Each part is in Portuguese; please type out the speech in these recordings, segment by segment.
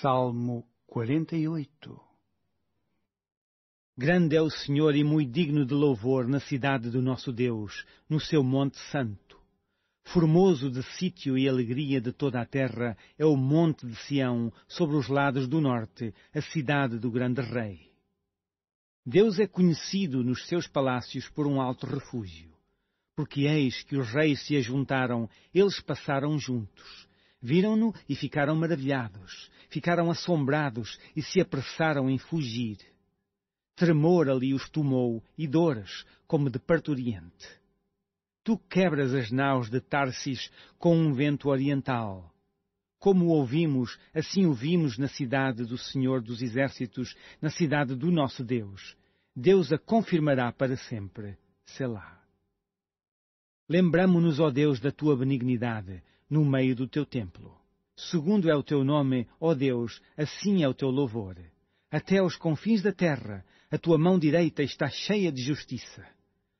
Salmo 48 Grande é o Senhor e muito digno de louvor na cidade do nosso Deus, no seu Monte Santo. Formoso de sítio e alegria de toda a terra é o Monte de Sião, sobre os lados do norte, a cidade do grande Rei. Deus é conhecido nos seus palácios por um alto refúgio. Porque eis que os reis se ajuntaram, eles passaram juntos Viram-no e ficaram maravilhados, ficaram assombrados e se apressaram em fugir. Tremor ali os tomou e dores, como de parturiente. Tu quebras as naus de Tarsis com um vento oriental. Como ouvimos, assim ouvimos na cidade do Senhor dos Exércitos, na cidade do nosso Deus. Deus a confirmará para sempre. Selá. Lembramo-nos, ó Deus, da tua benignidade, no meio do teu templo. Segundo é o teu nome, ó Deus, assim é o teu louvor. Até aos confins da terra, a tua mão direita está cheia de justiça.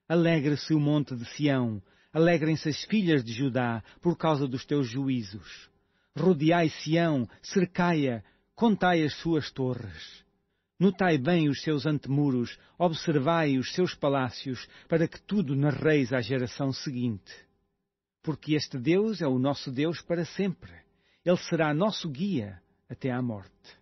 Alegre-se o monte de Sião, alegrem-se as filhas de Judá por causa dos teus juízos. Rodeai Sião, cercai-a, contai as suas torres. Notai bem os seus antemuros, observai os seus palácios, para que tudo narreis à geração seguinte porque este Deus é o nosso Deus para sempre. Ele será nosso guia até à morte.